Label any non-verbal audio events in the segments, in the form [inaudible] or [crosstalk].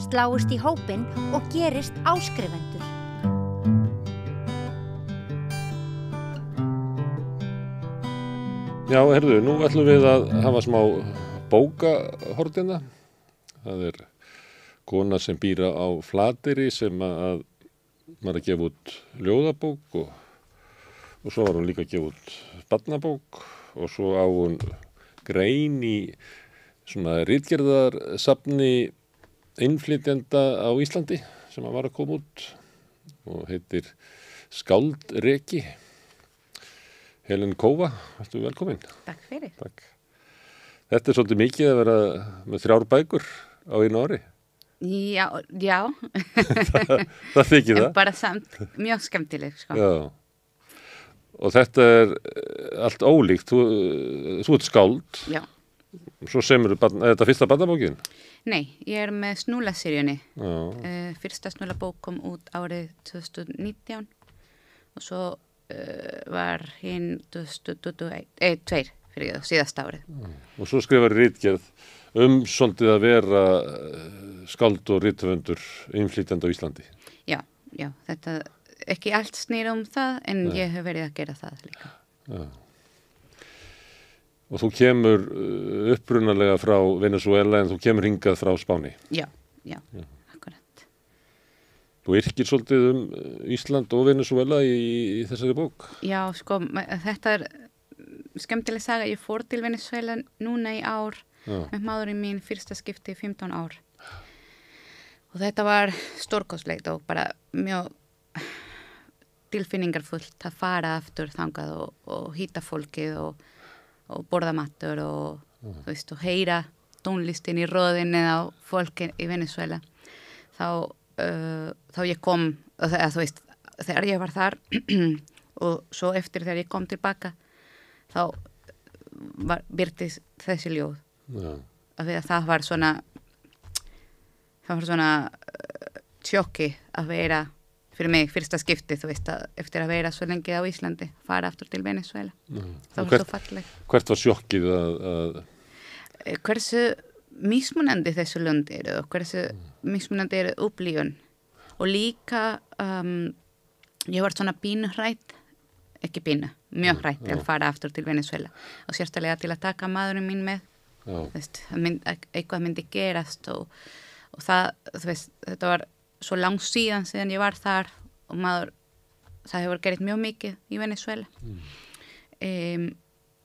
sláist í hópin og gerist áskrifendur. Já, herðu, nú ætlum við að hafa smá bókahortina. Það er kona sem býra á flateri sem að maður að gefa út ljóðabók og, og svo var hún líka að gefa út barnabók og svo á hún grein í svona rítgerðarsafni innflytjenda á Íslandi sem var að koma út og heitir Skáldreki Helen Kóva, værtu velkomin Takk fyrir Takk. Þetta er svolítið mikið að vera með þrjár bækur á einu ári Já, já það, [laughs] það þykir það [laughs] Bara samt, mjög skemmtileg sko. Já Og þetta er eh, allt ólíkt Þú, eh, þú ert skáld Já Svo semur þú, er þetta fyrsta badabókin? Nei, ég er með snúlaseríunni. Uh, fyrsta snúlabók kom út árið 2019 og svo uh, var hinn 2021, eh, tveir fyrir það, síðast árið. Mm. Og svo skrifaði Rítgerð um svolítið að vera eh, skald og rítvöndur einflýtjandi á Íslandi. Já, já, þetta, ekki allt snýra um það en já. ég hef verið að gera það líka. Já og þú kemur uh, upprunalega frá Venezuela en þú kemur hingað frá Spáni já, já, já. akkurat þú yrkir svolítið um uh, Ísland og Venezuela í, í þessari bók já, sko, þetta er uh, skemmtileg saga, ég fór til Venezuela núna í ár já. með maðurinn mín fyrsta skipti í 15 ár og þetta var stórkoslegt og bara mjög tilfinningarfullt að fara aftur þangað og, og hýta fólkið og og Borðamattur og mm. þú veist, og heyra tónlistin í röðinni á fólki í Venezuela þá, uh, þá ég kom eða, þú veist, þegar ég var þar [clears throat] og svo eftir þegar ég kom tilbaka þá virtist þessi ljóð yeah. af því að það var svona það var svona tjóki uh, að vera fyrir mig fyrsta skipti þú veist að eftir að vera svo lengið á Íslandi fara aftur til Venezuela mm. það var svo falleg Hvert var sjokkið að, að eh, Hversu mismunandi þessu lönd eru og hversu mm. mismunandi eru upplíun og líka um, ég var svona pínrætt ekki pína, mjög hrætt mm. að fara aftur til Venezuela og sérstælega til að taka maðurinn mín með veist, mynd, eitthvað myndi gerast og, og það, veist, þetta var svo langt síðan sem ég var þar og maður, það hefur gerðið mjög mikið í Venezuela mm. um,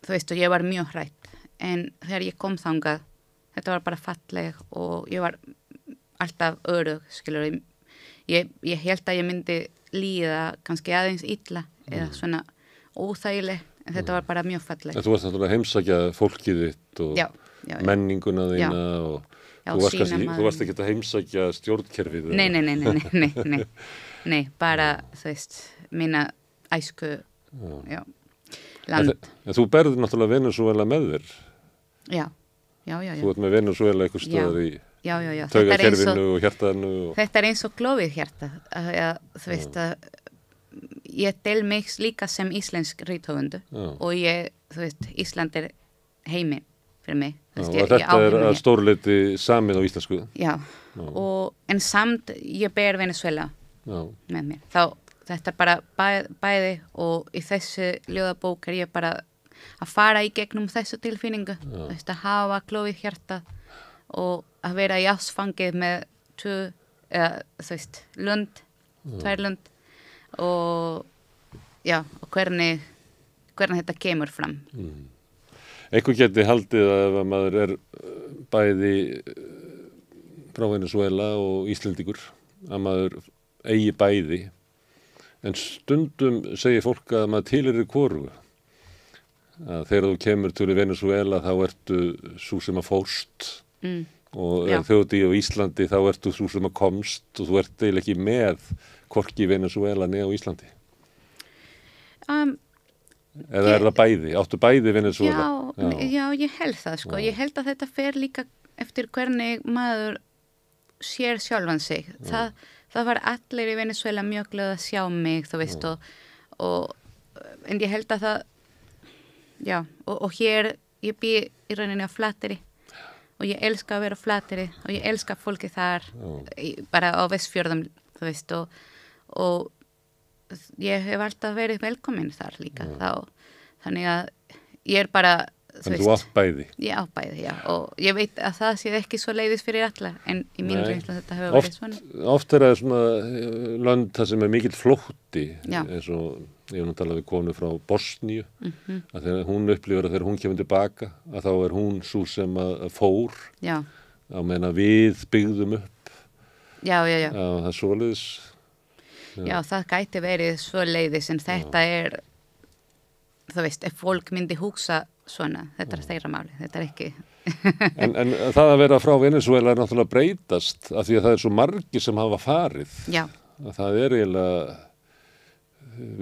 þú veist og ég var mjög hrætt en þegar ég kom þangað þetta var bara falleg og ég var alltaf örug skilur, ég, ég held að ég myndi líða kannski aðeins illa mm. eða svona óþægileg en þetta mm. var bara mjög falleg En þú varst náttúrulega heimsækja fólkið þitt og já, já, já. menninguna þína og Já, þú, varst kannski, þú varst ekki að heimsækja stjórnkerfið nei nei nei, nei, nei, nei Nei, [laughs] bara þú veist minna æsku já. land en, en þú berður náttúrulega Venezuela með þér Já, já, já, já. Þú ert með Venezuela eitthvað stöður í taugakerfinu og, og hjertanu og... Þetta er eins og glófið hjerta ja, þú veist að ég tel mig líka sem íslensk ríthöfundu og ég, þú veist, Ísland er heiminn fyrir mig og þetta er að stórleiti samið á íslensku já, og, en samt ég ber Venezuela já. með mér þá þetta er bara bæð, bæði og í þessu ljóðabók er ég bara að fara í gegnum þessu tilfinningu Þess, að hafa klóið hjarta og að vera í ásfangið með tjö, eða, þú veist, lund tværlund og já, og hvernig hvernig þetta kemur fram mm. Eitthvað geti haldið að ef maður er eh, bæði eh, frá Venezuela og Íslandikur að maður eigi bæði en stundum segir fólk að maður tilir í kóru að þegar þú kemur til Venezuela þá ertu svo sem að fóst mm. og þegar þú ert í Íslandi þá ertu svo sem að komst og þú ert eiginlega ekki með korki Venezuela neða á Íslandi Um Eða er það bæði? Áttu bæði Venezuela? Já, já. já, ég held það sko. Já. Ég held að þetta fer líka eftir hvernig maður sér sjálfan sig. Það, það var allir í Venezuela mjög glöð að sjá mig, þú veist, og, og en ég held að það, já, og, og hér, ég bý í rauninni á flatteri og ég elska að vera á flatteri og ég elska fólki þar, bara á vestfjörðum, þú veist, og, og ég hef alltaf verið velkominn þar líka ja. Mm. þá, þannig að ég er bara þú, þú átt bæði, ég átt bæði já, og ég veit að það sé ekki svo leiðis fyrir alla en í mínu reynslu þetta hefur oft, verið svona oft er það svona eh, land það sem er mikill flótti eins og ég var að tala við konu frá Bosníu mm -hmm. að þegar hún upplifur að þegar hún kemur tilbaka að þá er hún svo sem að fór já. á meina við byggðum upp já já já að það er svoleiðis já, það gæti verið svo leiðis en þetta já. er þú veist, ef fólk myndi hugsa svona, þetta er þeirra máli, þetta er ekki en, en það að vera frá Venezuela er náttúrulega breytast af því að það er svo margi sem hafa farið já. að það er eiginlega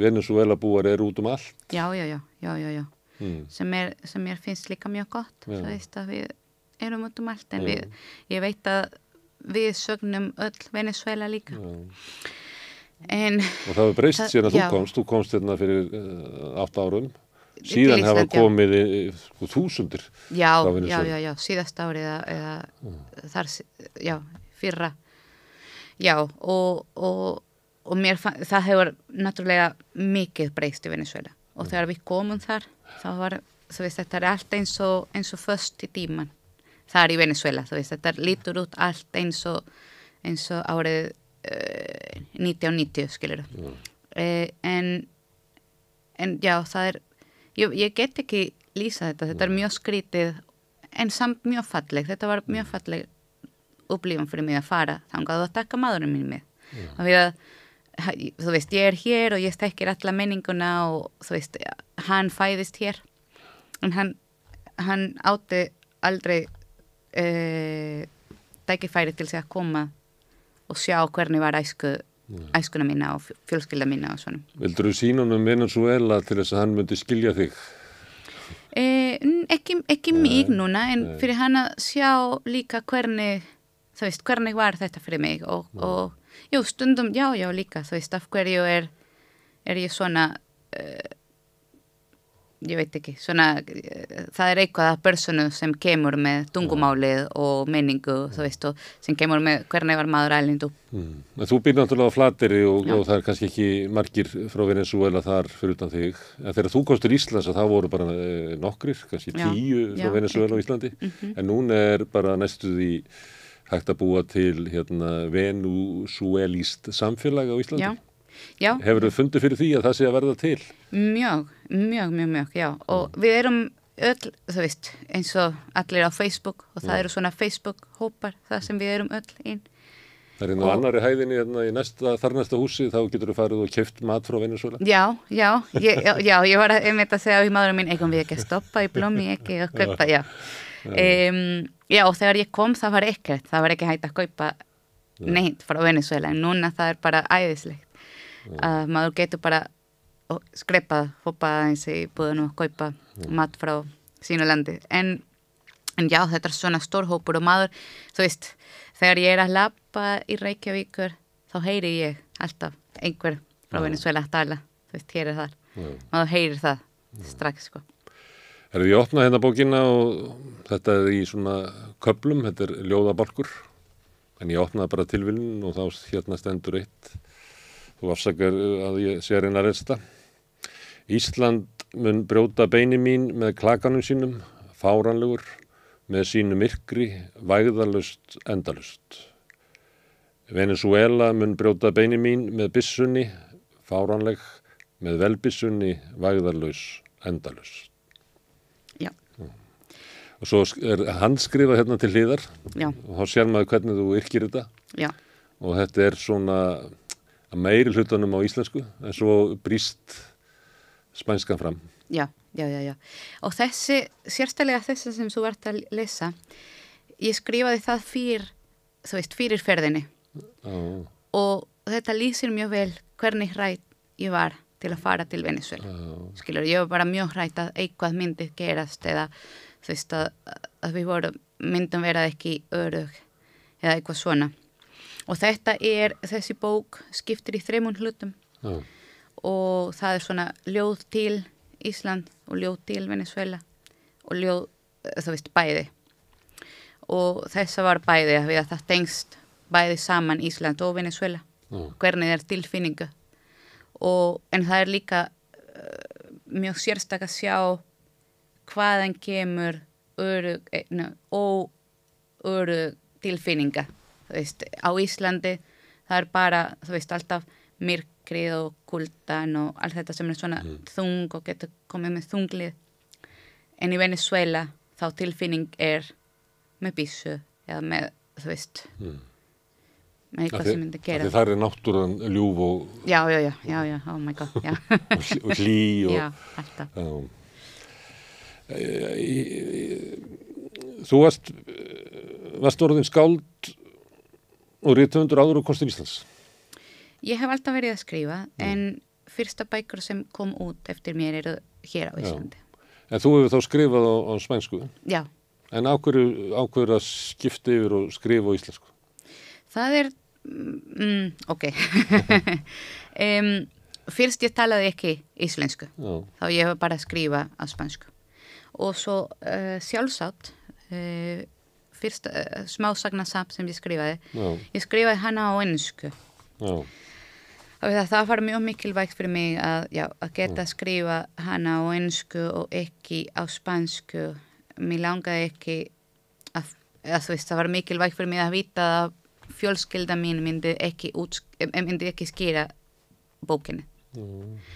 Venezuela búar er út um allt já, já, já, já, já mm. sem, er, sem ég finnst líka mjög gott þú veist að við erum út um allt en við, ég veit að við sögnum öll Venezuela líka já En, og það hefur breyst síðan að já. þú komst, þú komst hérna fyrir uh, eh, 8 árum, síðan Ísland, hafa komið í, eh, sko, þúsundir. Já, já, já, já, síðast ári eða, eða mm. þar, já, fyrra, já og, og, og mér fann, það hefur náttúrulega mikið breyst í Venezuela og mm. þegar við komum þar, þá var, þú veist, þetta er allt eins og, eins og först í tíman þar í Venezuela, þú veist, þetta lítur út allt eins og, eins og árið 1990 skilir mm. uh, en en já það er ég, ég get ekki lýsa þetta þetta mm. er mjög skrítið en samt mjög falleg þetta var mjög mm. falleg upplifun fyrir mig að fara þangað og að taka maðurinn mín með og því að þú veist ég er hér og ég stekkir alla menninguna og þú veist hann fæðist hér en hann, hann átti aldrei uh, eh, dækifæri til sig að koma og sjá hvernig var æsku, æskuna mína og fjölskylda mína og svona. Vildur þú sína hann um Venezuela til þess að hann myndi skilja þig? Eh, ekki ekki mig núna en nei. fyrir hann að sjá líka hvernig, þú veist, hvernig var þetta fyrir mig og, og jú, stundum, já, já, líka, þú veist, af hverju er, er ég svona... Uh, ég veit ekki, svona eh, það er eitthvað að personu sem kemur með tungumálið mm. og menningu þú veist og sem kemur með hvernig var maður ælindu. Mm. Þú býr náttúrulega á flateri og, og það er kannski ekki margir frá Venezuela þar fyrir utan þig en þegar þú komst til Íslands að það voru bara eh, nokkrir, kannski tíu Já. frá Já, Venezuela og Íslandi, mm -hmm. en núna er bara næstuð í hægt að búa til hérna, Venezuelist samfélag á Íslandi. Já Já. Hefur þau fundið fyrir því að það sé að verða til? Mjög, mjög, mjög, mjög, já. Og við erum öll, þú veist, eins og allir á Facebook og það já. Mm. eru svona Facebook-hópar það sem við erum öll inn. Það er hérna á annari hæðinni, hérna í næsta, þarnasta húsi, þá getur þú farið og kæft mat frá Venezuela. Já, já, ég, já, já, ég var að, einmitt að segja á í maðurum mín, eitthvað við ekki að stoppa í blómi, ekki að kaupa, já. Um, já, og þegar ég kom það var ekkert, það var ekki hægt að kaupa neitt frá Venezuela, en núna það er bara æðislegt að ah, mm. maður getur bara skreipað, hoppað aðeins í búðunum og kaupa mm. mat frá sínu landi, en, en já, þetta er svona stór hópur og maður þú veist, þegar ég er að lappa í Reykjavíkur, þá heyri ég alltaf einhver frá Venezuela að tala, þú veist, hér er þar já. maður heyrir það já. strax sko Herðu ég opna hérna bókina og þetta er í svona köplum, þetta er ljóðabalkur en ég opnaði bara tilvillin og þá hérna stendur eitt þú afsakar eh, að ég sé að reyna að resta. Ísland mun brjóta beini mín með klakanum sínum, fáranlegur, með sínu myrkri, vægðalust, endalust. Venezuela mun brjóta beini mín með bissunni, fáranleg, með velbissunni, vægðalust, endalust. Já. Og svo er handskrifað hérna til hlýðar og þá sér maður hvernig þú yrkir þetta Já. og þetta er svona að meiri hlutunum á íslensku en svo brýst spænskan fram. Já, já, já, já. Og þessi, sérstælega þessi sem þú vart að lesa, ég skrifaði það fyrr, þú veist, fyrir ferðinni oh. og þetta lýsir mjög vel hvernig hrætt ég var til að fara til Venezuela. Oh. Skilur, ég var bara mjög hrætt að eitthvað myndi gerast eða þú veist að, að við vorum myndum verað ekki örug eða eitthvað svona og þetta er, þessi bók skiptir í þreymun hlutum Já. og það er svona ljóð til Ísland og ljóð til Venezuela og ljóð, eh, það vist bæði og þessa var bæði að það tengst bæði saman Ísland og Venezuela Já. hvernig það er tilfinningu og, en það er líka uh, mjög sérstak að sjá hvaðan kemur öru, eh, no, og öru tilfinninga veist, á Íslandi það er bara, þú veist, alltaf myrkrið og kuldan og allt þetta sem er svona mm. þung og getur komið með þunglið en í Venezuela þá tilfinning er með bísu eða með, þú veist mm. með eitthvað sem myndi gera Það er náttúran ljúf og Já, já, já, já, já oh my god [laughs] og hlý og Já, alltaf um, Þú varst varst orðin skáld Og rítumundur áður og kostur Íslands? Ég hef alltaf verið að skrifa mm. en fyrsta bækur sem kom út eftir mér eru hér á Íslandi. Já. En þú hefur þá skrifað á, á spænsku? Já. En ákverju að skipta yfir og skrifa á íslensku? Það er... Mm, mm ok. um, [laughs] fyrst ég talaði ekki íslensku. Já. Þá ég hef bara skrifað á spænsku. Og svo uh, sjálfsátt... Uh, fyrsta uh, eh, smásagnasap sem ég skrifaði Já. ég skrifaði hana á ennsku það var mjög mikilvægt fyrir mig að, já, að geta að skrifa hana á ennsku og ekki á spansku mér langaði ekki að, að veist, það var mikilvægt fyrir mig að vita að fjölskelda mín myndi ekki, eh, eh, myndi ekki skýra bókinu mm.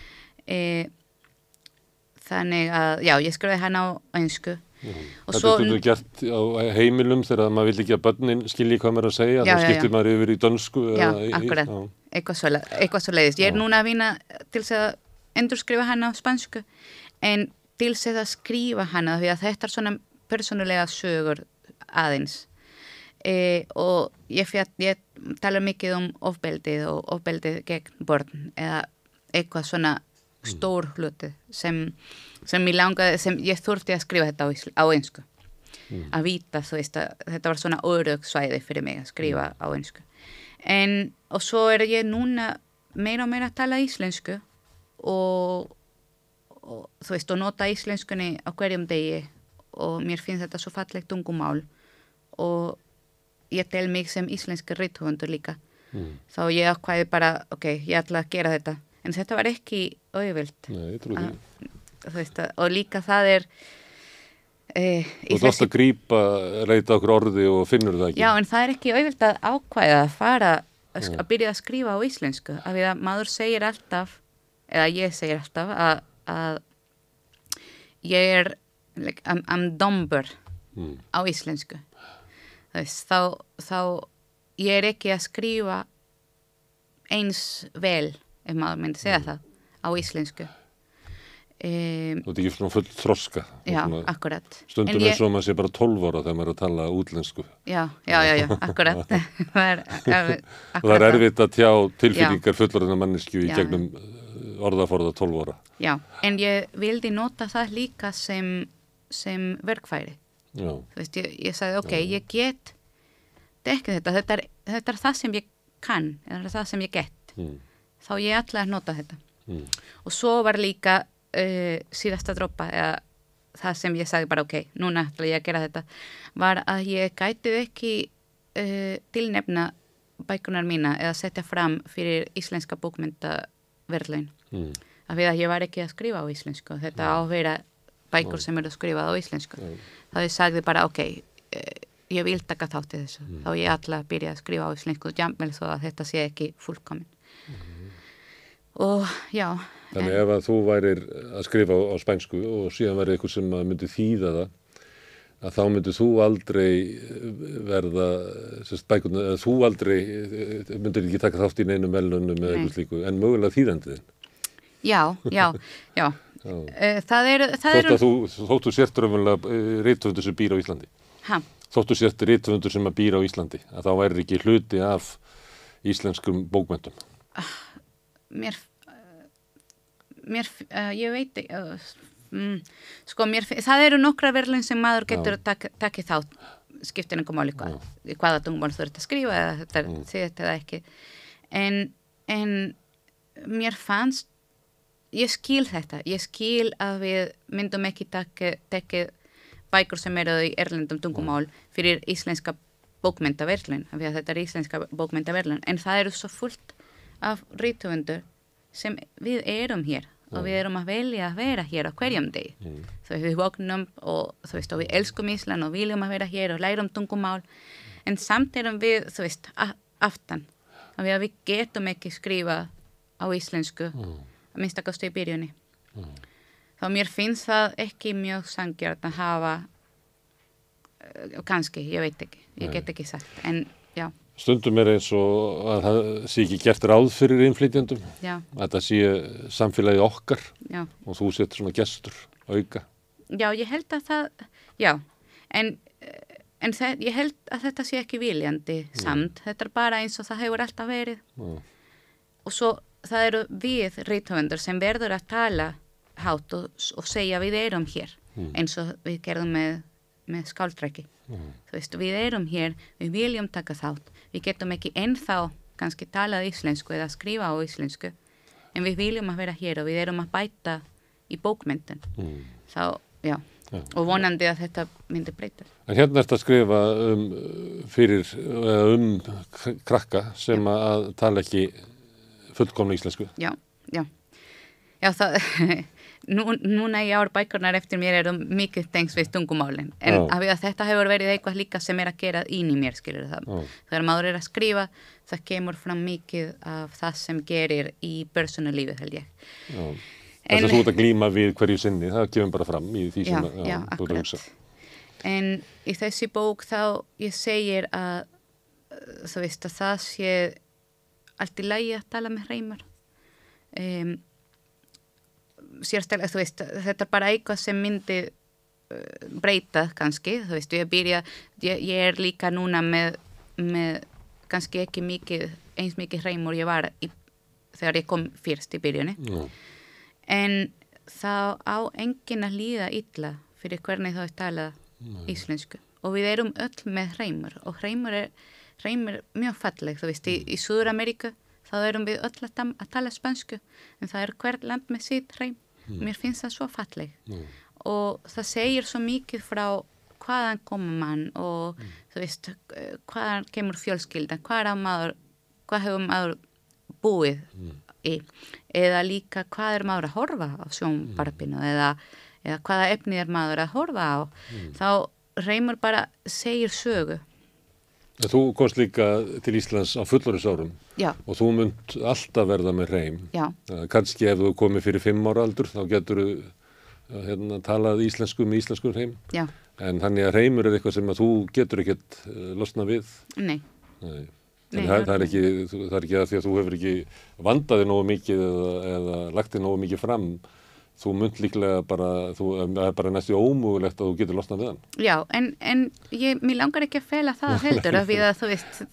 e, þannig að já, ég skrifaði hana á ennsku Þetta getur þú gert á heimilum þegar maður vil ekki að börnin skilji hvað maður að segja, þá skiptir maður yfir í dönsku. Já, í, akkurat, já. eitthvað svo leiðist. Ég er núna að vina til þess að endurskrifa hana á spansku en til þess að skrifa hana því að þetta er svona persónulega sögur aðeins. E, og ég, fjart, ég tala mikið um ofbeldið og ofbeldið gegn börn eða eitthvað svona mm. stór hluti sem sem ég langaði, sem ég þurfti að skrifa þetta á, á einsku mm. að vita þú veist að þetta var svona öryggsvæði fyrir mig að skrifa mm. á einsku en og svo er ég núna meira og meira að tala íslensku og, og þú veist og nota íslenskunni á hverjum degi og mér finnst þetta svo fallegt tungumál og ég tel mig sem íslenski rítuhundur líka mm. þá ég ákvæði bara ok, ég ætla að gera þetta en þetta var ekki auðvilt Nei, ég trúi því veist, og líka það er E, þú ætlast að grípa, reyta okkur orði og finnur það ekki. Já, en það er ekki auðvilt að ákvæða að fara að, að byrja að skrifa á íslensku, af því að maður segir alltaf, eða ég segir alltaf að, að ég er like, I'm, I'm dumber mm. á íslensku þess, þá, þá ég er ekki að skrifa eins vel, ef maður myndi segja mm. það á íslensku Um, Þú ert ekki svona full þroska Já, akkurat Stundum ég... er svo að maður sé bara 12 ára þegar maður er að tala útlensku Já, já, já, já akkurat [laughs] Það er, er, það er erfitt að tjá tilfinningar fullorðina mannesku í já. gegnum eh, orðaforða 12 ára Já, en ég vildi nota það líka sem, sem verkfæri Já veist, ég, ég sagði, ok, já. ég get dekka þetta, þetta er, þetta er það sem ég kann, þetta er það sem ég get mm. þá ég ætla að nota þetta mm. og svo var líka uh, síðasta droppa eða það sem ég sagði bara ok, núna ætla ég að gera þetta var að ég gæti ekki uh, tilnefna bækunar mína eða setja fram fyrir íslenska bókmyndaverðlein mm. af því að ég var ekki að skrifa á íslensku þetta mm. áfeyra bækur mm. sem eru skrifað á íslensku hmm. þá ég sagði bara ok uh, ég vil taka þátt í þessu hmm. þá ég ætla að byrja að skrifa á íslensku jamvel svo að þetta sé ekki fullkomin hmm. og já Þannig ef að þú værir að skrifa á, á spænsku og síðan væri eitthvað sem myndi þýða það, að þá myndi þú aldrei eh, verða, sérst, bækuna, þú aldrei eh, myndir ekki taka þátt í neinum velunum eða eitthvað slíku, en mögulega þýðandiðin. Já, já, já. [laughs] já. Eh, það eru... Þóttu að þú, þóttu sértur umvöldlega reyttöfundur sem býr á Íslandi. Hæ? Þóttu sértur reyttöfundur sem býr á Íslandi, að þá væri ekki hluti af íslenskum bókmyndum. Ah, mér finnst mér, uh, ég veit uh, mm, sko mér, það eru nokkra verðlun sem maður getur að tak, taki þá skiptin einhver mál í hvað, hvaða tungmál þú ert að skrifa eða þetta er mm. þetta eða ekki en, en mér fannst ég skil þetta, ég skil að við myndum ekki tekja bækur sem eru í erlendum tungumál mm. fyrir íslenska bókmyndaverlun, því að þetta er íslenska bókmyndaverlun en það eru svo fullt af rítuvendur sem við erum hér og við erum að velja að vera hér á hverjum deg mm. þú veist, við voknum og þú veist, og við elskum Ísland og viljum að vera hér og lærum tungumál en samt erum við, þú veist, aftan og við, við getum ekki skrifa á íslensku mm. að minnstakostu í byrjunni mm. þá mér finnst það ekki mjög sangjart að hafa eh, kannski, ég veit ekki, ég get ekki sagt en já Stundum er eins og að það sé ekki gert ráð fyrir innflytjandum, Já. að það sé samfélagi okkar Já. og þú setur svona gestur auka. Já, ég held að það, já, en, en það, ég held að þetta sé ekki viljandi mm. samt, þetta er bara eins og það hefur alltaf verið mm. og svo það eru við ríðtöfundur sem verður að tala hátt og, og segja við erum hér mm. eins og við gerðum með, með skáldrækki. Mm. Þú veist, við erum hér, við viljum taka þátt. Við getum ekki ennþá kannski talað íslensku eða skrifa á íslensku, en við viljum að vera hér og við erum að bæta í bókmyndin. Mm. Þá, já, ja. og vonandi að þetta myndi breyta. En hérna ert að skrifa um, fyrir, um krakka sem já. að tala ekki fullkomna íslensku. Já, já. Já, það nú, núna í ár bækurnar eftir mér eru mikið tengs við tungumálinn en oh. af því að þetta hefur verið eitthvað líka sem er að gera ín í mér skilur það oh. þegar maður er að skrifa það kemur fram mikið af það sem gerir í personalífið held ég oh. þess að þú ert að glýma við hverju sinni það kemur bara fram í því sem já, já, þú ert að hugsa en í þessi bók þá ég segir að þú veist að það sé allt í lægi að tala með hreymar um sérstælega, þú veist, þetta er bara eitthvað sem myndi uh, breytað kannski, þú veist, ég byrja ég, ég er líka núna með, með kannski ekki mikið eins mikið hreimur ég var í, þegar ég kom fyrst í byrjunni mm. en þá á engin að líða illa fyrir hvernig þá er talað mm. íslensku og við erum öll með hreimur og hreimur er, hreimur er mjög falleg, þú veist, í, í Súður-Ameríku þá erum við öll að, að tala spansku en það er hver land með sitt hreim Mm. Mér finnst það svo falleg mm. og það segir svo mikið frá hvaðan komur mann og mm. þú veist hvaðan kemur fjölskylda, hvað, maður, hvað hefur maður búið mm. í eða líka hvað er maður að horfa á sjónbarfinu mm. eða, eða hvaða efni er maður að horfa á. Mm. Þá reymur bara segir sögu Þú komst líka til Íslands á fullorisárum og þú munt alltaf verða með reym. Eh, Kanski ef þú komið fyrir fimm ára aldur þá getur þú eh, hérna, talað íslensku með íslensku reym. En þannig að reymur er eitthvað sem þú getur ekkert eh, losna við. Nei. Nei. Nei það, það, er ekki, það er ekki að því að þú hefur ekki vandaði nógu mikið eða, eða lagtið nógu mikið fram þú mynd líklega bara, eh, það er bara næstu ómögulegt að þú getur losnað við hann. Já, en, en ég, mér langar ekki að fela það [laughs] heldur af því að þú veist,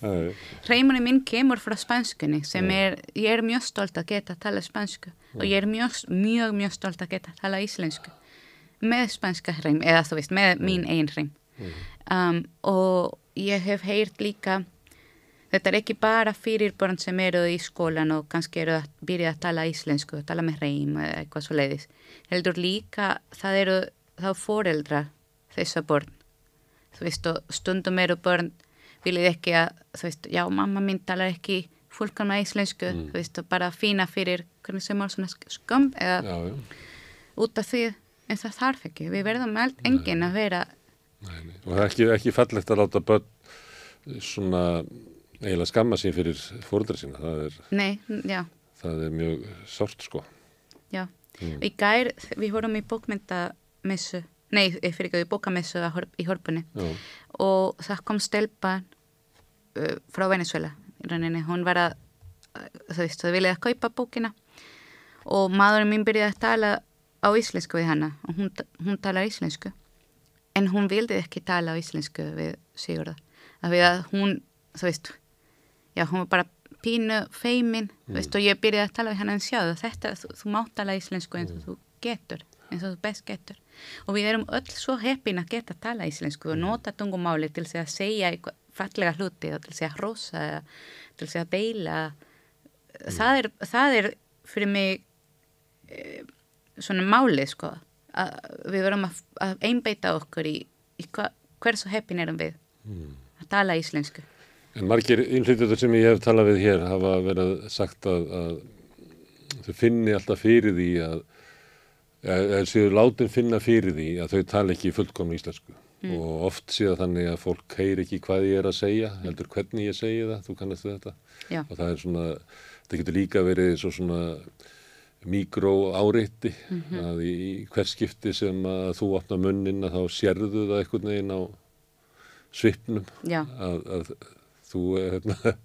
reymunni minn kemur frá spænskunni sem er, ég er mjög stolt að geta að tala spænsku og ég er mjög, mjög, mjög stolt að geta að tala íslensku með spænska reym, eða þú veist, með mín einn reym. Um, og ég hef heyrt líka Þetta er ekki bara fyrir börn sem eru í skólan og kannski eru að byrja að tala íslensku og tala með reym eða eitthvað svo leiðis. Heldur líka það eru þá foreldra þessa börn. Þú veist og stundum eru börn viljið ekki að, þú veist, já mamma mín talar ekki fólkan með íslensku, mm. þú veist og bara fína fyrir hvernig sem er svona skömm eða já, já. út af því en það þarf ekki. Við verðum allt engin að vera. Nei, nei. Og það er ekki, ekki fallegt að láta börn svona eiginlega skamma sín fyrir fórundra sína það er, Nei, það er mjög sort sko Já, mm. í gær við vorum í bókmyndamessu nei, fyrir ekki, í bókamessu í horpunni Já. og það kom stelpa uh, frá Venezuela rauninni, hún var að þú veist, það viljaði að kaupa bókina og maðurinn mín byrjaði að tala á íslensku við hana og hún, hún talar íslensku en hún vildi ekki tala á íslensku við Sigurða af því að hún, þú veist, já, hún var bara pínu feimin, mm. veist, og ég byrjaði að tala við hann en sjáðu, þetta, þú, þú mátt tala íslensku eins og mm. þú getur, eins og þú best getur og við erum öll svo heppin að geta að tala íslensku og mm. nota tungumáli til að segja fallega hluti og til að rosa, til að deila mm. það, er, það er fyrir mig e, svona máli sko að við verum að einbeita okkur í, í hva, hversu heppin erum við mm. að tala íslensku En margir innflytjöldur sem ég hef talað við hér hafa verið sagt að, að þau finni alltaf fyrir því að, eða séu látin finna fyrir því að þau tala ekki fullkomni íslensku mm. og oft séu þannig að fólk heyr ekki hvað ég er að segja, heldur hvernig ég segi það, þú kannast þetta Já. og það er svona, þetta getur líka verið svo svona mikró áreitti mm -hmm. að í hvers skipti sem að þú opna munnin að þá sérðu það eitthvað neginn á svipnum að, að þú, hérna,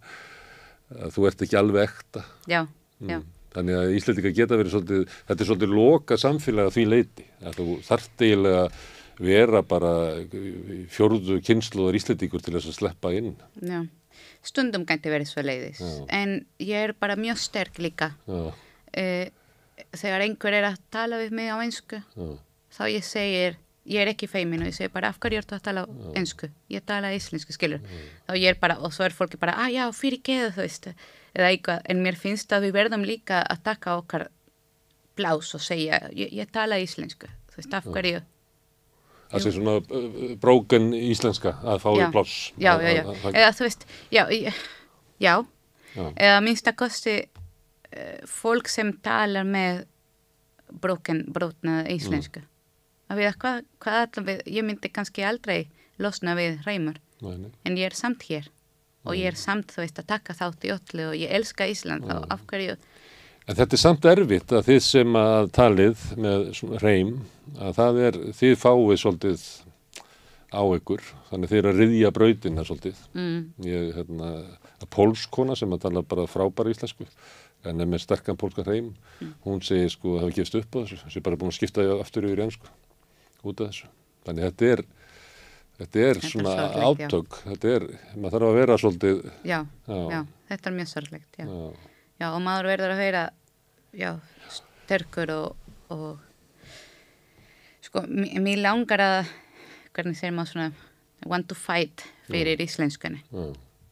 þú ert ekki alveg ekta já, mm. já. Mm. þannig að Íslandika geta verið svolítið, þetta er svolítið loka samfélaga því leiti að þú þarft eiginlega vera bara fjórðu kynsluður Íslandíkur til þess að sleppa inn já. stundum gæti verið svo leiðis en ég er bara mjög sterk líka uh, þegar einhver er að tala við mig á einsku þá ég segir ég er ekki feimin og ég segi bara af hverju ertu að tala mm. einsku, ég tala íslensku skilur, mm. þá ég er bara, og svo er fólki bara að ah, já, fyrir keðu þú veist eða eitthvað, en mér finnst að við verðum líka að taka okkar plás og segja, ég, ég tala íslensku þú veist, af hverju mm. það sé svona uh, uh bróken íslenska að fá í plás já, já, já, að, að, eða þú veist, já ég, já, eða minnst að kosti uh, fólk sem talar með bróken, brótna íslensku mm að við, hvað, hvað við, ég myndi kannski aldrei losna við hreimur en ég er samt hér og ég er mm. samt þú veist að taka þátt í öllu og ég elska Ísland þá mm. af hverju En þetta er samt erfitt að þið sem að talið með hreim að það er, þið fáið svolítið á ykkur þannig þið er að riðja brautina svolítið mm. ég, hérna, að pólskona sem að tala bara frábæri íslensku en með sterkan pólka hreim mm. hún segir sko, það hefur gefst upp á þessu, það sé bara búin að skipta aftur yfir ennsku út af þessu. Þannig þetta er, þetta er þetta svona er átök, já. þetta er, maður þarf að vera svolítið. Já, já, já þetta er mjög sorglegt, já. Já, og maður verður að höyra, já, sterkur og, og sko, mér langar að, hvernig segir maður svona, want to fight fyrir íslenskunni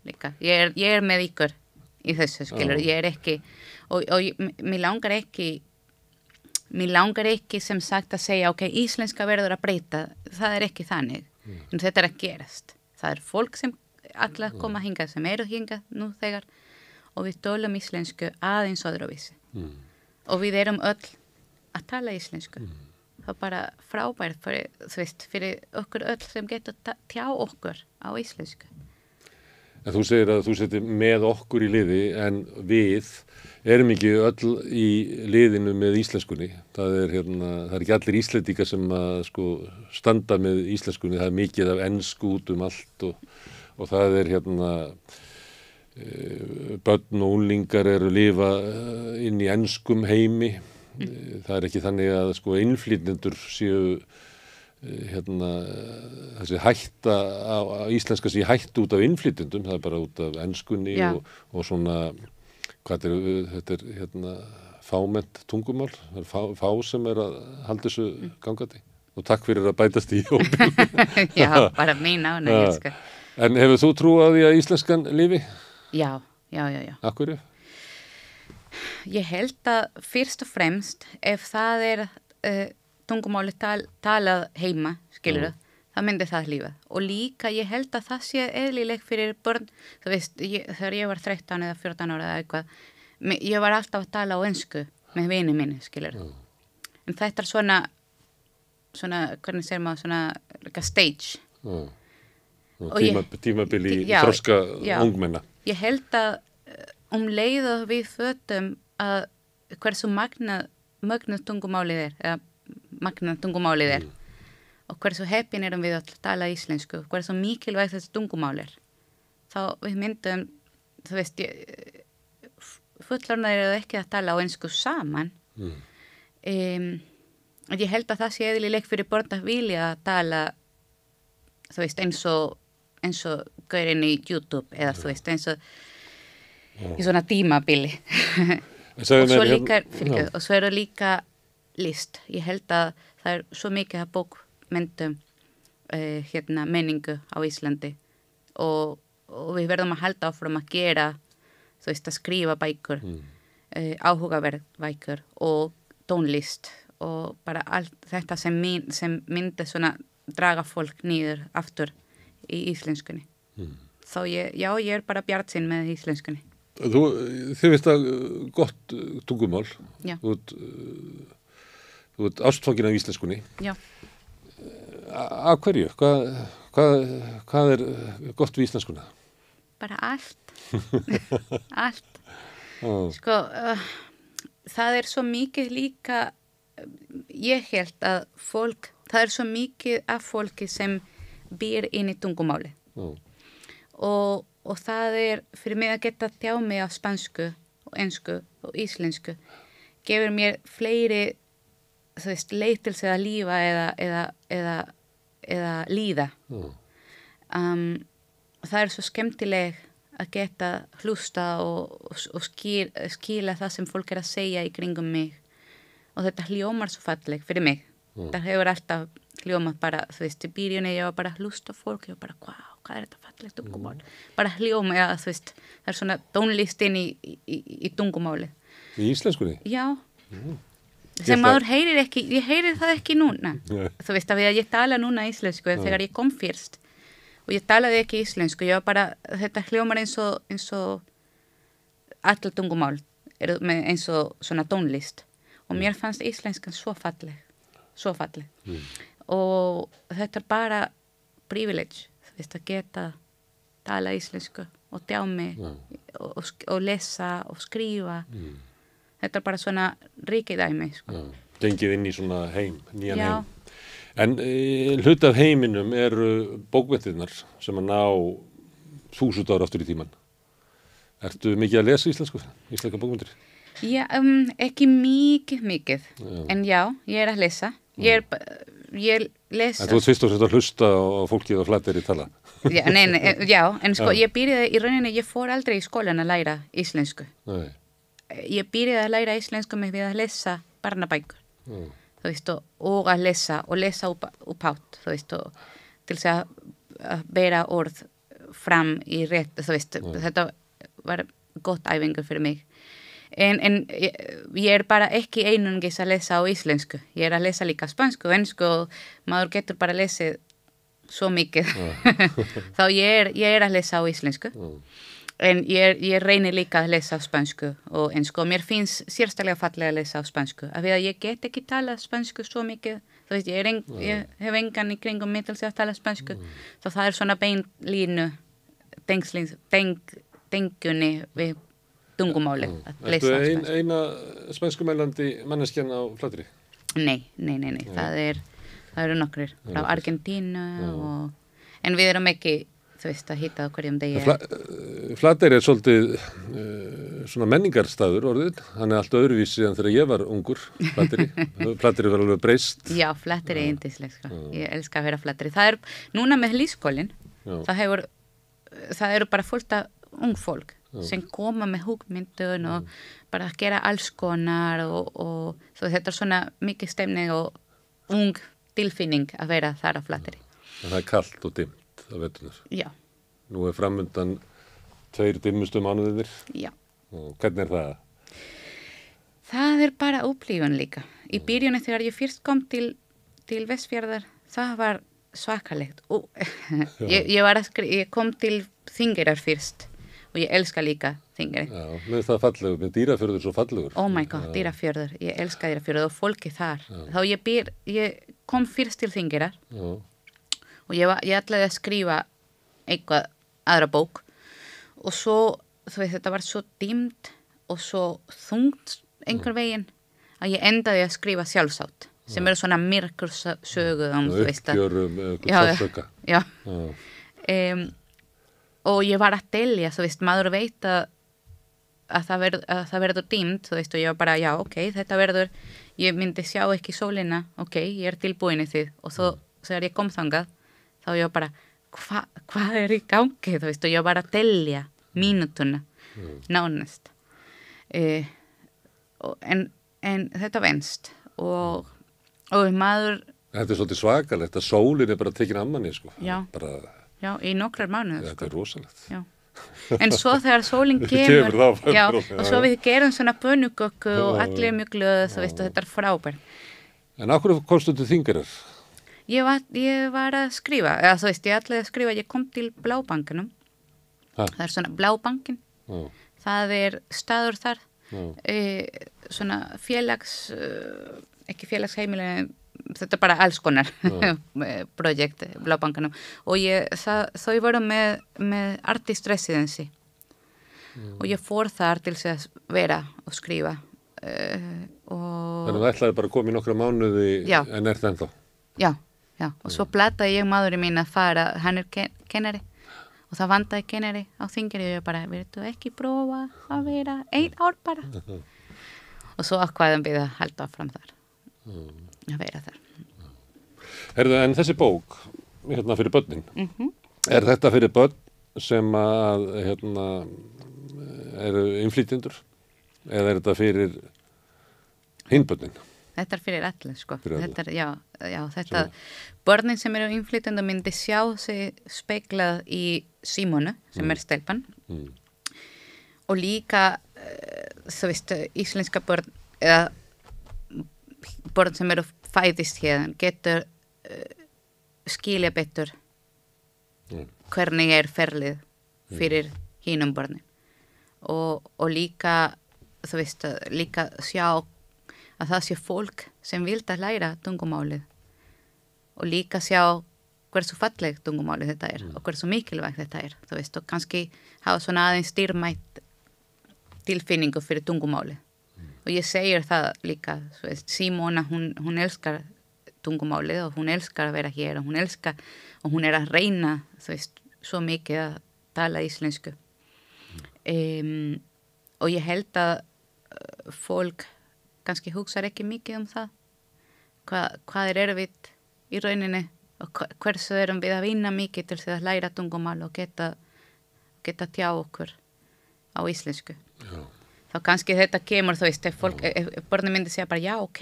líka. Ég er, ég er með ykkur í þessu, skilur, ég er ekki, og, og mér langar ekki Mér langar ekki sem sagt að segja ok, íslenska verður að breyta, það er ekki þannig. Mm. En þetta er að gerast. Það er fólk sem allar mm. koma að hinga sem eru að hinga nú þegar og við tólum íslensku aðeins öðruvísi. Mm. Og við erum öll að tala íslensku. Mm. Það er bara frábært fyrir, veist, fyrir okkur öll sem getur tjá okkur á íslensku. En þú segir að þú setjum með okkur í liði en við erum ekki öll í liðinu með íslenskunni. Það er, hérna, það er ekki allir íslendíkar sem að, sko, standa með íslenskunni. Það er mikið af ennsku út um allt og, og það er hérna, e, börn og úlingar eru að lifa e, inn í ennskum heimi. Mm. E, það er ekki þannig að sko, innflýtnendur séu Eh, hérna, eh, þessi hætta á, á íslenska sé hætt út af innflytjendum, það er bara út af ennskunni og, og svona hvað er þetta er hérna fáment tungumál, það er fá, fá sem er að halda þessu mm. gangandi og takk fyrir að bætast í hópin [laughs] Já, bara mín [laughs] á henni En hefur þú trú að því að íslenskan lifi? Já, já, já, já. Akkur? Ég held að fyrst og fremst ef það er uh, tungumálið tal, talað heima, skilur það, mm. það myndi það lífa. Og líka ég held að það sé eðlileg fyrir börn, þú veist, ég, þegar ég var 13 eða 14 ára eða eitthvað, ég var alltaf að tala á ennsku með vini minni, skilur það. Mm. En þetta er svona, svona, hvernig segir maður, svona, like stage. Mm. Tíma, ég, tímabili í þroska ungmenna. Ég held að eh, um leið og við fötum að hversu magna mögnu tungumálið er eða magna tungumálið er mm. og hversu heppin erum við að tala íslensku, hversu mikilvægt þessi tungumál er þá við myndum þú veist eh, fullornar eru ekki að tala á einsku saman mm. um, og ég held að það sé eðlileg fyrir borðan að vilja að tala þú veist eins og eins og gaurinn í YouTube eða þú mm. veist eins og mm. í svona tímabili [laughs] og svo hérna- líka fyrir, og svo eru líka list. Ég held að það er svo mikið að bókmyndum uh, hérna, menningu á Íslandi og, og við verðum að halda áfram að gera, þú veist, að skrifa bækur, mm. uh, áhugaverð bækur og tónlist og bara allt þetta sem, mynd, sem myndi svona draga fólk nýður aftur í íslenskunni. Mm. Þá ég, já, ég er bara bjart sinn með íslenskunni. Þú, þið finnst það gott tungumál. Já. Þú, eh, þú veit, ástfókin af íslenskunni Já Af hverju? Hvað, hvað, hvað er eh, gott við íslenskuna? Bara allt [laughs] Allt Sko, uh, það er svo mikið líka ég held að fólk það er svo mikið af fólki sem býr inn í tungumáli mm. og, og það er fyrir mig að geta þjá mig á spansku og ennsku og íslensku gefur mér fleiri þú veist, leytils eða lífa eða, eða, eða, eða líða mm. um, það er svo skemmtileg að geta hlusta og, og, og skil, skila það sem fólk er að segja í kringum mig og þetta hljómar svo falleg fyrir mig mm. það hefur alltaf hljómað bara, þú veist, í byrjunni ég var bara að hlusta fólk og ég var bara, hvað, hvað er þetta fallegt tungumál mm. bara hljómað, ja, þú veist það er svona tónlistin í, í, í, í tungumáli Í íslenskunni? Já mm sem maður heyrir ekki, ég heyrir það ekki núna Nei. þú veist að ég tala núna íslensku Nei. þegar ég kom fyrst og ég talaði ekki íslensku ég var bara, þetta hljómar eins og eins og all tungumál eins og svona tónlist og mér fannst íslenskan svo falleg svo falleg mm. og þetta er bara privilege, þú veist að geta tala íslensku og tjá mig mm. og, og, og lesa og skrifa mm þetta er bara svona ríkið dæmi sko. Gengið inn í svona heim, nýjan Já. heim En e, hlut af heiminum eru bókvettinnar sem að ná þúsund ára aftur í tíman Ertu mikið að lesa íslensku, íslenska bókmyndir? Já, um, ekki mikið mikið, já. en já, ég er að lesa Ég er, mm. ég lesa en Þú ert fyrst og sérst að hlusta og fólkið og flættir í tala já, nei, nei, e, já, en sko [laughs] já. ég byrjaði í rauninni, ég fór aldrei í skólan að læra íslensku Nei ég byrjaði að læra íslensku með við að lesa barnabækur mm. þú veist og að lesa og lesa upp átt þú veist og til þess að vera orð fram í rétt þú veist mm. þetta var gott æfingur fyrir mig en, en ég, ég er bara ekki einungis að lesa á íslensku ég er að lesa líka spansku, vensku og maður getur bara að lesa svo mikið mm. [laughs] þá ég er, ég er að lesa á íslensku mm en ég, ég reynir líka að lesa á spænsku og ennsku og mér finnst sérstaklega fallega að lesa á spænsku af því að ég get ekki tala spænsku svo mikið þú veist, ég, en, ég hef engan í kringum mittil sem að tala spænsku mm. þá það er svona beinlínu tengjunni við tungumáli mm. Þú er ein, eina spænskumælandi manneskjan á fladri? Nei, nei, nei, nei. það er það eru nokkrir, frá Argentínu og... en við erum ekki þú veist að hýta á hverjum degi Fla, eh, Flateyri er svolítið eh, svona menningarstaður orðin hann er allt öðruvísi en þegar ég var ungur Flateyri, [laughs] Flateyri var alveg breyst Já, Flateyri er eindisleg sko. ég elska að vera Flateyri, það er núna með lískólin, það hefur það eru bara fullt af ung fólk Já. sem koma með hugmyndun og Já. bara að gera alls konar og, og þetta er svona mikið stemning og ung tilfinning að vera þar á Flateyri Það er kallt og dimt að veitunar. Já. Nú er framöndan tveir dimmustu mánuðir. Já. Og hvernig er það? Það er bara upplífun líka. Í mm. byrjunni þegar ég fyrst kom til, til Vestfjörðar, það var svakalegt. [laughs] ég, ég, var skri, ég kom til Þingirar fyrst og ég elska líka þingari. Já, með það fallegur, með dýrafjörður svo fallegur. Oh my god, dýrafjörður, ég elska dýrafjörður og fólki þar. Já. Þá ég, byr, ég kom fyrst til Þingirar Já og ég, var, ég ætlaði að skrifa einhvað aðra bók og svo þú veist þetta var svo dýmt og svo þungt einhver mm. veginn að ég endaði að skrifa sjálfsátt sem eru svona myrkur söguð um, þú veist að já, já. Um, og ég var að delja þú veist maður veit að að það, verð, að það verður dýmt veist, og ég var bara já ok þetta verður ég myndi sjá ekki sólina ok ég er tilbúin í því og svo þegar ég kom þangað þá ég bara, hva, hvað er í gangi þú veist og ég bara telja mínutuna mm. nánast eh, en, en þetta venst og, og maður Þetta er svolítið svakalegt að sólinn er bara tekin ammanni sko Já, bara, já í nokkrar mánuð Þetta sko. er rosalegt já. En svo þegar sólinn kemur það, já, og svo við gerum svona bönugökk og allir er mjög glöð og þetta er frábær En akkur komstu til þingarir? ég var, ég var að skrifa, eða þú veist, ég ætlaði að skrifa, ég kom til Blábankinum, ha? það er svona Blábankin, Já. það er staður þar, e, svona félags, eh, ekki félagsheimilega, þetta er bara alls konar [laughs] eh, projekt Blábankinum og ég, það, þau voru með, með artist residency Já. og ég fór þar til þess að vera og skrifa. E, eh, og... Þannig að það ætlaði bara að koma í nokkra mánuði Já. en er það ennþá? Já, Já, og svo blataði ég maðurinn mín að fara, hann er ken kennari og það vandaði kennari á þingir og ég bara, verður þú ekki prófa að vera einn ár bara [laughs] og svo akkvæðum við að halda fram þar mm. að vera þar mm. Herðu, en þessi bók hérna fyrir börnin mm -hmm. er þetta fyrir börn sem að hérna eru innflýtjendur eða er þetta fyrir hinbörnin? Þetta er fyrir alla sko. Fyrir alla. Þetta er, já, já, þetta, Sjá. börnin sem eru innflytjandi myndi sjá sig speiklað í Simonu sem mm. er stelpan mm. og líka, eh, þú veist, íslenska börn, eða börn sem eru fæðist hérna getur uh, skilja betur mm. hvernig er ferlið mm. fyrir hínum börnin og, og líka, þú veist, líka sjá að það sé fólk sem vilt að læra tungumálið og líka sjá hversu falleg tungumálið þetta er mm. og hversu mikilvægt þetta er þú veist og kannski hafa svona aðeins styrmætt tilfinningu fyrir tungumálið mm. og ég segir það líka veist, Simona hún, hún elskar tungumálið og hún elskar að vera hér og hún elskar og hún er að reyna þú veist svo mikið að tala íslensku mm. um, og ég held að uh, fólk kannski hugsaður ekki mikið um það Hva, hvað er erfitt í rauninni og hversu erum við að vinna mikið til þess að læra tungumál og geta, geta tjá okkur á íslensku já. þá kannski þetta kemur þú veist, börnum myndi segja bara já, ok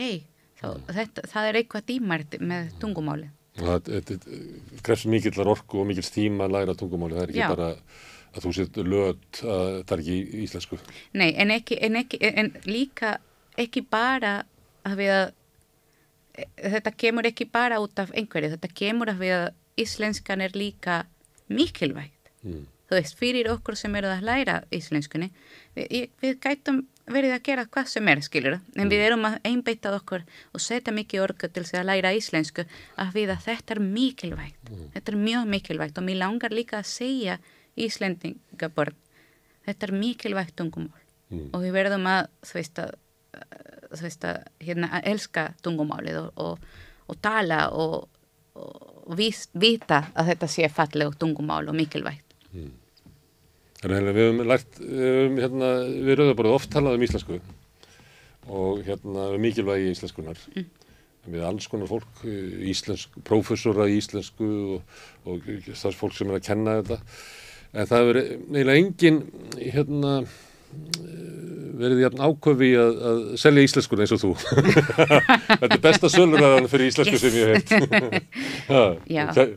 þá, þetta, það er eitthvað tímært með tungumáli Þetta krefst mikillar orku og mikill tíma að læra tungumáli, það er ekki já. bara að þú setur lög að það er ekki íslensku Nei, en, ekki, en, ekki, en líka ekkipara að við e, að þetta kemur ekki bara út af einhverju þetta kemur að við að íslenskan er líka mikilvægt mm. þú veist, fyrir okkur sem eru að læra íslenskunni, við, við gætum verið að gera hvað sem er, skilur en mm. við erum að einbeita okkur og setja mikið orku til þess að læra íslensku að við að þetta er mikilvægt mm. þetta er mjög mikilvægt og mér langar líka að segja íslendingaborð þetta er mikilvægt tungumál mm. og við verðum að, þú veist, að Eh, veist, að, hérna, að elska tungumálið og, og, og tala og, og vís, vita að þetta sé falleg tungumál og mikilvægt. Mm. Hérna, við höfum lært, um, hérna, við rauðarborðu oft talað um íslensku og hérna, um mikilvægi íslenskunar. Mm við alls konar fólk, eh, íslensku, prófessora í íslensku og, og þess fólk sem er að kenna þetta en það er eiginlega engin hérna Eh, verið jæfn áköfi að, að selja íslenskur eins og þú [laughs] Þetta er besta söluræðan fyrir íslensku sem ég heit [laughs] þetta,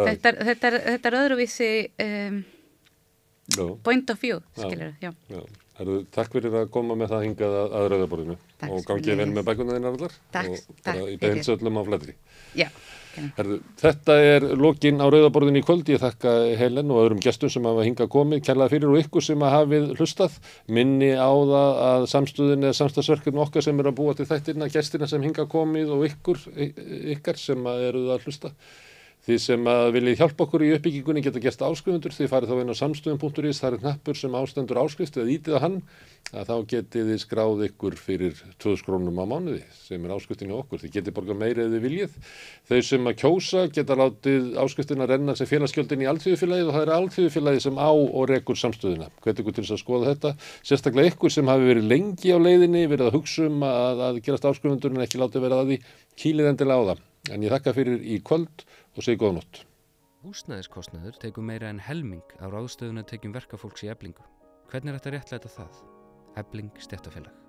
þetta, þetta er öðruvísi um, point of view skilur, já, já. Heru, Takk fyrir að koma með það hingað að, að rauðarborðinu og gangið vel með bækuna þínar allar og bara í beinsöllum á flættri Já Herðu, þetta er lokin á rauðaborðin í kvöld. Ég þakka Helen og öðrum gestum sem hafa hinga komið, kærlega fyrir og ykkur sem hafið hlustað. Minni á það að samstöðin eða samstagsverkefni okkar sem eru að búa til þættirna, gestirna sem hinga komið og ykkur, ykkar sem eru að hlusta. Þið sem viljið hjálpa okkur í uppbyggingunni geta gæst áskrifundur, þið farið þá inn á samstöðum.is, það er knappur sem ástendur áskrift eða ítiða hann, að þá getið þið skráð ykkur fyrir 2 skrónum á mánuði sem er áskriftin hjá okkur. Þið getið borga meira eða þið viljið. Þau sem að kjósa geta látið áskriftin að renna sem félagsgjöldin í alltíðufélagið og það er alltíðufélagið sem á og rekur samstöðuna. Hvet ykkur til þess að skoða þetta, sérstaklega ykkur sem hafi verið lengi á leiðinni, verið að hugsa um að, að gerast áskrifundur en ekki látið verið að því kýlið endilega á það. En ég þakka fyrir í kvöld og segi góðnótt. Húsnæðiskostnaður tegur meira en helming á ráðstöðun að tekjum verkafólks í eblingu. Hvernig er þetta réttlæta það? Ebling stjættafélag.